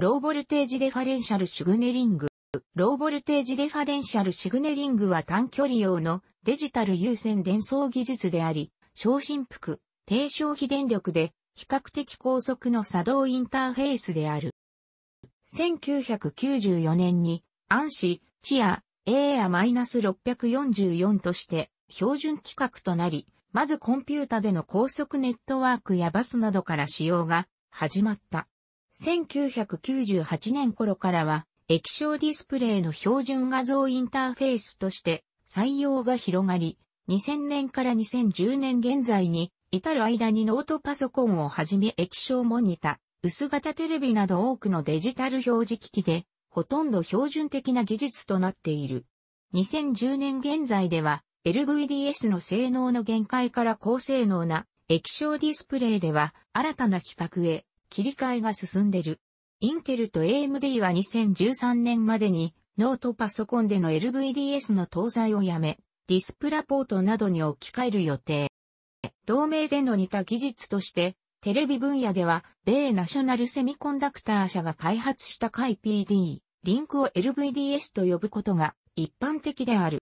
ローボルテージデファレンシャルシグネリング。ローボルテージデファレンシャルシグネリングは短距離用のデジタル優先伝送技術であり、小振幅、低消費電力で比較的高速の作動インターフェースである。1994年に、安市、チア、AIR-644 として標準規格となり、まずコンピュータでの高速ネットワークやバスなどから使用が始まった。1998年頃からは、液晶ディスプレイの標準画像インターフェースとして採用が広がり、2000年から2010年現在に至る間にノートパソコンをはじめ液晶モニタ、薄型テレビなど多くのデジタル表示機器で、ほとんど標準的な技術となっている。2010年現在では、LVDS の性能の限界から高性能な液晶ディスプレイでは新たな規格へ切り替えが進んでる。インテルと AMD は2013年までにノートパソコンでの LVDS の搭載をやめ、ディスプラポートなどに置き換える予定。同盟での似た技術として、テレビ分野では、米ナショナルセミコンダクター社が開発した回 PD、リンクを LVDS と呼ぶことが一般的である。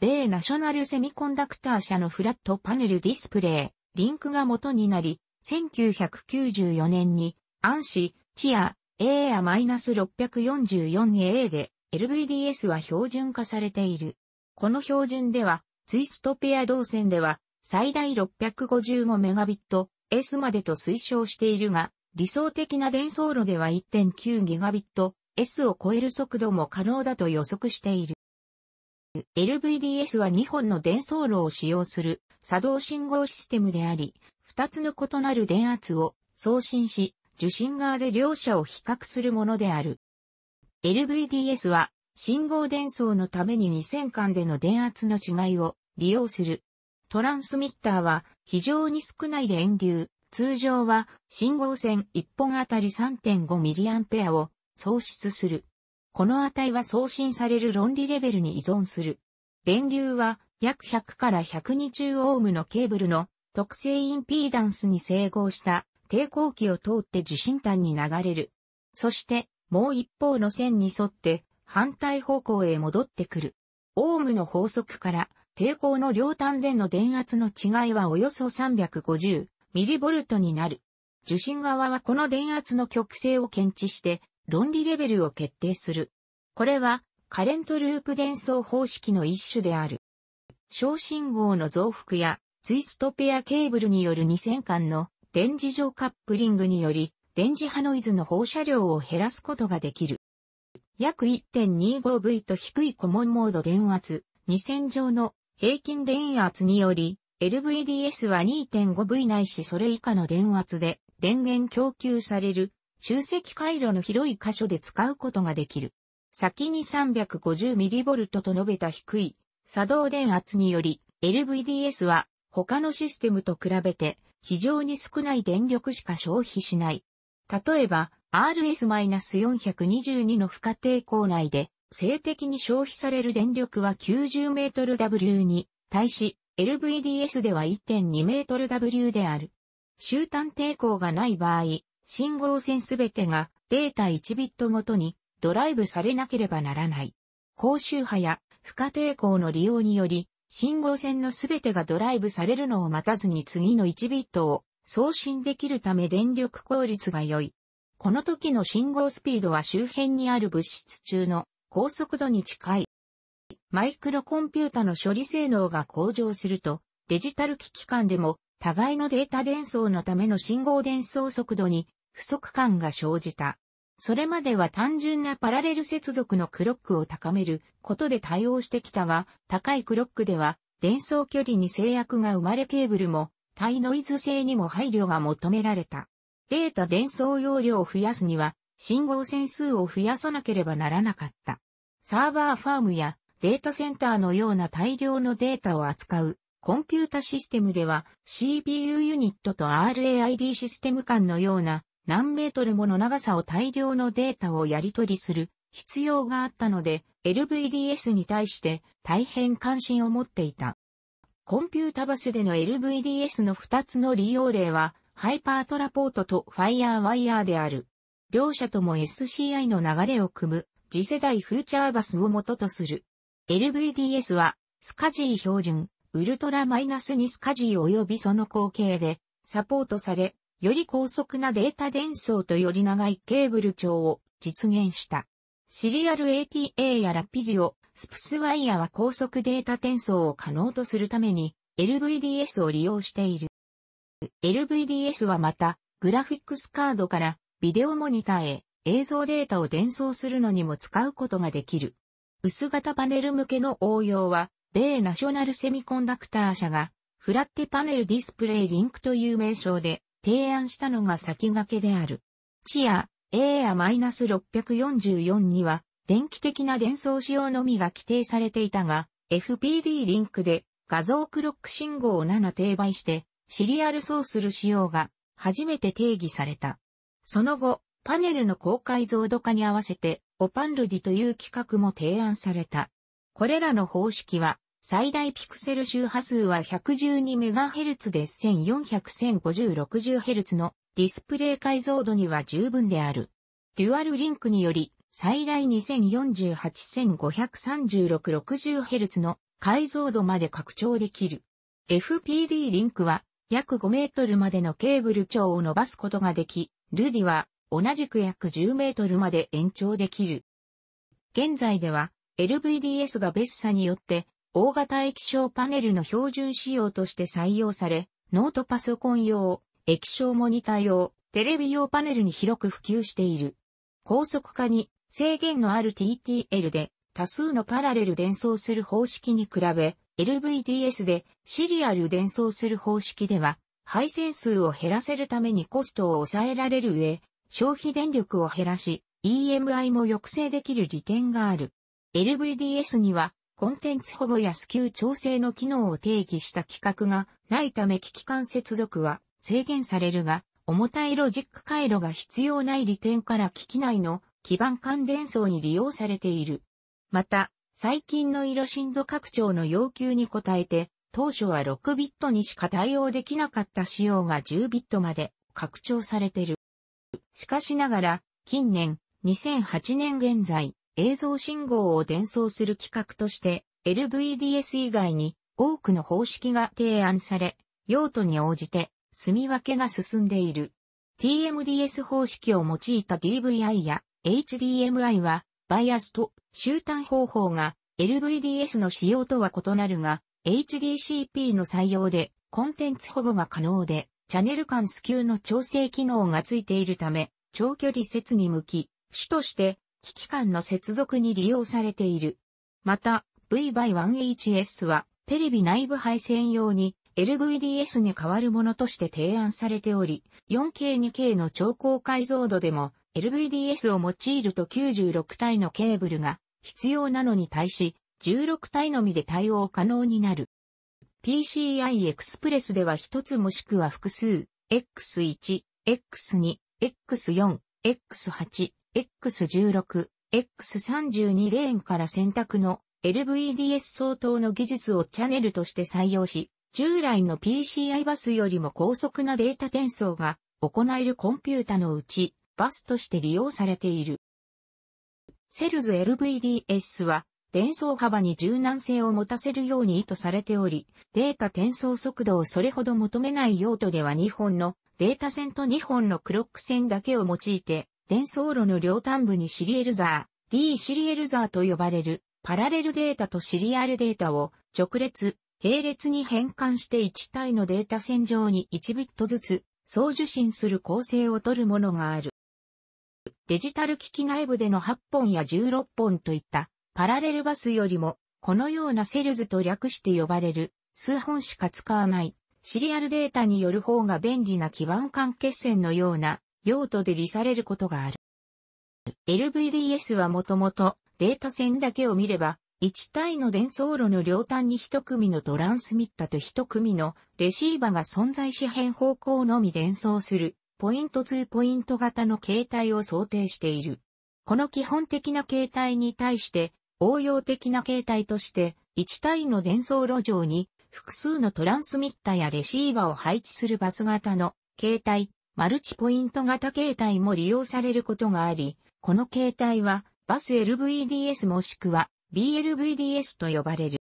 米ナショナルセミコンダクター社のフラットパネルディスプレイ、リンクが元になり、1994年に、安市、チア、A a -644A で、LVDS は標準化されている。この標準では、ツイストペア動線では、最大 655Mbps までと推奨しているが、理想的な伝送路では 1.9Gbps を超える速度も可能だと予測している。LVDS は2本の伝送路を使用する作動信号システムであり、二つの異なる電圧を送信し、受信側で両者を比較するものである。LVDS は信号伝送のために2000間での電圧の違いを利用する。トランスミッターは非常に少ない電流、通常は信号線1本あたり 3.5mA を送出する。この値は送信される論理レベルに依存する。電流は約100から120オームのケーブルの特性インピーダンスに整合した抵抗器を通って受信端に流れる。そして、もう一方の線に沿って反対方向へ戻ってくる。オームの法則から抵抗の両端での電圧の違いはおよそ 350mV になる。受信側はこの電圧の極性を検知して論理レベルを決定する。これはカレントループ伝送方式の一種である。小信号の増幅やツイストペアケーブルによる2000間の電磁場カップリングにより、電磁波ノイズの放射量を減らすことができる。約 1.25V と低いコモンモード電圧、2000乗の平均電圧により、LVDS は 2.5V ないしそれ以下の電圧で電源供給される集積回路の広い箇所で使うことができる。先に 350mV と述べた低い作動電圧により LVDS は他のシステムと比べて非常に少ない電力しか消費しない。例えば、RS-422 の不可抵抗内で静的に消費される電力は 90MW に対し、LVDS では 1.2MW である。終端抵抗がない場合、信号線すべてがデータ1ビットごとにドライブされなければならない。高周波や不可抵抗の利用により信号線のすべてがドライブされるのを待たずに次の1ビットを送信できるため電力効率が良い。この時の信号スピードは周辺にある物質中の高速度に近い。マイクロコンピュータの処理性能が向上すると、デジタル機器間でも互いのデータ伝送のための信号伝送速度に不足感が生じた。それまでは単純なパラレル接続のクロックを高めることで対応してきたが、高いクロックでは伝送距離に制約が生まれケーブルも対ノイズ性にも配慮が求められた。データ伝送容量を増やすには信号線数を増やさなければならなかった。サーバーファームやデータセンターのような大量のデータを扱うコンピュータシステムでは CPU ユニットと RAID システム間のような何メートルもの長さを大量のデータをやり取りする必要があったので LVDS に対して大変関心を持っていた。コンピュータバスでの LVDS の2つの利用例はハイパートラポートとファイヤーワイヤーである。両者とも SCI の流れを組む次世代フューチャーバスを元とする。LVDS はスカジー標準、ウルトラマイナス2スカジー及びその後継でサポートされ、より高速なデータ伝送とより長いケーブル長を実現した。シリアル ATA やラピジオ、スプスワイヤは高速データ転送を可能とするために LVDS を利用している。LVDS はまた、グラフィックスカードからビデオモニターへ映像データを伝送するのにも使うことができる。薄型パネル向けの応用は、米ナショナルセミコンダクター社が、フラッテパネルディスプレイリンクという名称で提案したのが先駆けである。チア、A や -644 には、電気的な伝送仕様のみが規定されていたが、FPD リンクで画像クロック信号を7定倍して、シリアルソースる仕様が初めて定義された。その後、パネルの高解像度化に合わせて、オパンルディという規格も提案された。これらの方式は、最大ピクセル周波数は 112MHz で 1400-1050-60Hz のディスプレイ解像度には十分である。デュアルリンクにより最大 2048-1536-60Hz の解像度まで拡張できる。FPD リンクは約5メートルまでのケーブル長を伸ばすことができ、ルディは同じく約10メートルまで延長できる。現在では LVDS がベッサによって大型液晶パネルの標準仕様として採用され、ノートパソコン用、液晶モニター用、テレビ用パネルに広く普及している。高速化に制限のある TTL で多数のパラレル伝送する方式に比べ、LVDS でシリアル伝送する方式では、配線数を減らせるためにコストを抑えられる上、消費電力を減らし、EMI も抑制できる利点がある。LVDS にはコンテンツ保護やュ給調整の機能を定義した規格がないため機器間接続は制限されるが、重たいロジック回路が必要ない利点から機器内の基盤関連層に利用されている。また、最近の色深度拡張の要求に応えて、当初は6ビットにしか対応できなかった仕様が10ビットまで拡張されている。しかしながら、近年、2008年現在、映像信号を伝送する規格として LVDS 以外に多くの方式が提案され、用途に応じて住み分けが進んでいる。TMDS 方式を用いた DVI や HDMI は、バイアスと集端方法が LVDS の仕様とは異なるが、HDCP の採用でコンテンツ保護が可能で、チャンネル間スキューの調整機能がついているため、長距離説に向き、主として機器間の接続に利用されている。また、V-1HS はテレビ内部配線用に LVDS に代わるものとして提案されており、4K2K の超高解像度でも LVDS を用いると96体のケーブルが必要なのに対し、16体のみで対応可能になる。PCI Express では一つもしくは複数、X1、X2、X4、X8、X16、X32 レーンから選択の LVDS 相当の技術をチャネルとして採用し、従来の PCI バスよりも高速なデータ転送が行えるコンピュータのうち、バスとして利用されている。セルズ LVDS は、伝送幅に柔軟性を持たせるように意図されており、データ転送速度をそれほど求めない用途では2本のデータ線と2本のクロック線だけを用いて、伝送路の両端部にシリエルザー、D シリエルザーと呼ばれる、パラレルデータとシリアルデータを直列、並列に変換して1体のデータ線上に1ビットずつ送受信する構成を取るものがある。デジタル機器内部での8本や16本といったパラレルバスよりもこのようなセルズと略して呼ばれる数本しか使わないシリアルデータによる方が便利な基盤間欠線のような用途で利されることがある。LVDS はもともとデータ線だけを見れば、1体の伝送路の両端に1組のトランスミッタと1組のレシーバが存在し変方向のみ伝送するポイント2ポイント型の形態を想定している。この基本的な形態に対して応用的な形態として1体の伝送路上に複数のトランスミッタやレシーバを配置するバス型の形態マルチポイント型携帯も利用されることがあり、この携帯はバス LVDS もしくは BLVDS と呼ばれる。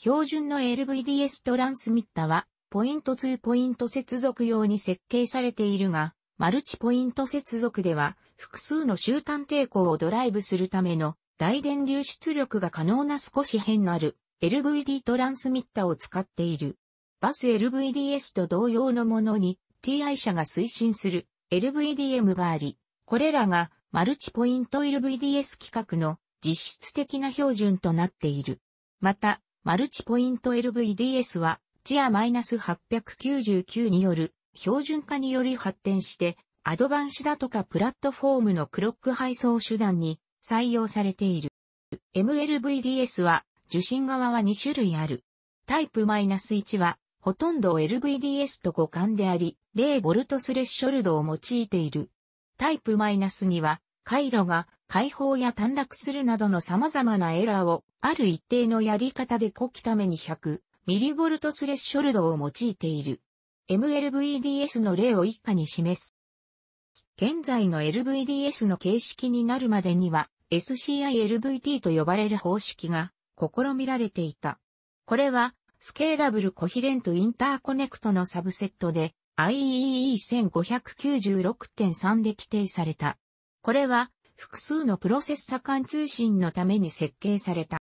標準の LVDS トランスミッタはポイント2ポイント接続用に設計されているが、マルチポイント接続では複数の終端抵抗をドライブするための大電流出力が可能な少し変なる LVD トランスミッタを使っている。バス LVDS と同様のものに TI 社が推進する LVDM があり、これらがマルチポイント LVDS 規格の実質的な標準となっている。また、マルチポイント LVDS は、チア -899 による標準化により発展して、アドバンシだとかプラットフォームのクロック配送手段に採用されている。MLVDS は受信側は2種類ある。タイプ -1 はほとんど LVDS と互換であり、0V スレッショルドを用いている。タイプマイナスには、回路が解放や短絡するなどの様々なエラーを、ある一定のやり方でこきために 100mV スレッショルドを用いている。MLVDS の例を以下に示す。現在の LVDS の形式になるまでには SCILVT と呼ばれる方式が試みられていた。これはスケーラブルコヒレントインターコネクトのサブセットで IEE e 1596.3で規定された。これは、複数のプロセッサ間通信のために設計された。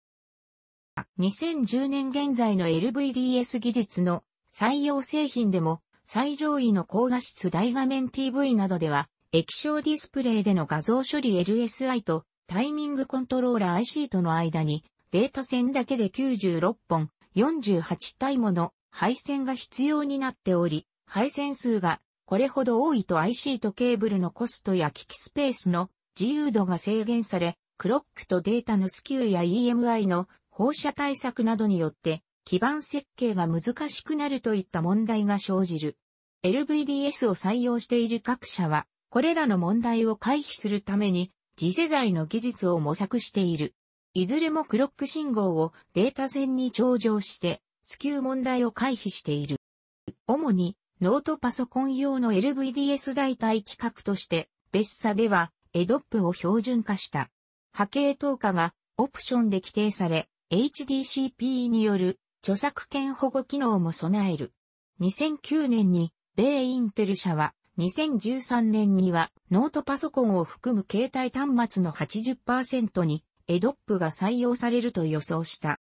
2010年現在の LVDS 技術の採用製品でも最上位の高画質大画面 TV などでは液晶ディスプレイでの画像処理 LSI とタイミングコントローラー IC との間にデータ線だけで96本48体もの配線が必要になっており、配線数がこれほど多いと IC とケーブルのコストや機器スペースの自由度が制限され、クロックとデータのスキューや EMI の放射対策などによって基盤設計が難しくなるといった問題が生じる。LVDS を採用している各社は、これらの問題を回避するために、次世代の技術を模索している。いずれもクロック信号をデータ線に頂上して、スキュー問題を回避している。主にノートパソコン用の LVDS 代替規格として、別社では、エドップを標準化した。波形透過がオプションで規定され、HDCP による著作権保護機能も備える。2009年に、米インテル社は、2013年にはノートパソコンを含む携帯端末の80%にエドップが採用されると予想した。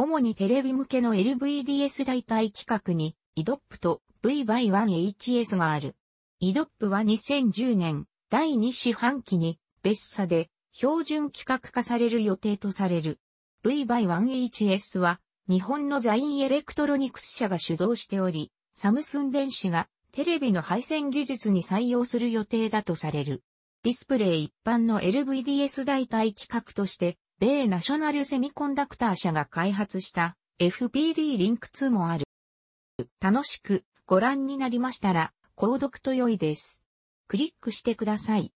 主にテレビ向けの LVDS 代替規格に EDOP と V-1HS がある。EDOP は2010年第2四半期に別社で標準規格化される予定とされる。V-1HS は日本のザインエレクトロニクス社が主導しており、サムスン電子がテレビの配線技術に採用する予定だとされる。ディスプレイ一般の LVDS 代替規格として米ナショナルセミコンダクター社が開発した FPD リンク2もある。楽しくご覧になりましたら、購読と良いです。クリックしてください。